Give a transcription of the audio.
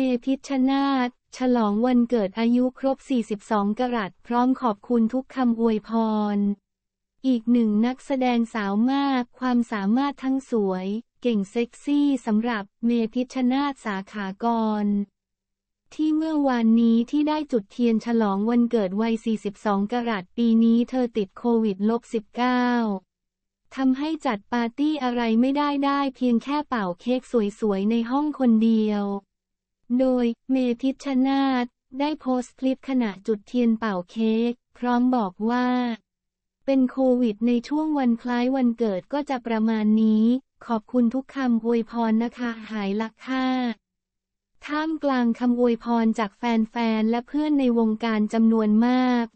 เมพิชนาธฉลองวันเกิดอายุครบ 42 กรัตพร้อมขอบคุณทุกคำอวยพร อีกหนึ่งนักแสดงสาวมากความสามารถทั้งสวย เก่งเซ็กซี่สำหรับเมพิชชนาธสาขากร ที่เมื่อวานนี้ที่ได้จุดเทียนฉลองวันเกิดวัย 42 กรัตปีนี้เธอติดโควิดลบ19ทำให้จัดปาร์ตี้อะไรไม่ได้ได้เพียงแค่เป่าเค้กสวยๆ ในห้องคนเดียวโดยเมพิชนาธได้โพสต์คลิปขณะจุดเทียนเป่าเค้กพร้อมบอกว่า เป็นโควิดในช่วงวันคล้ายวันเกิดก็จะประมาณนี้ ขอบคุณทุกคำอวยพรนะคะหายละค่าท่ามกลางคำอวยพรจากแฟนๆและเพื่อนในวงการจำนวนมาก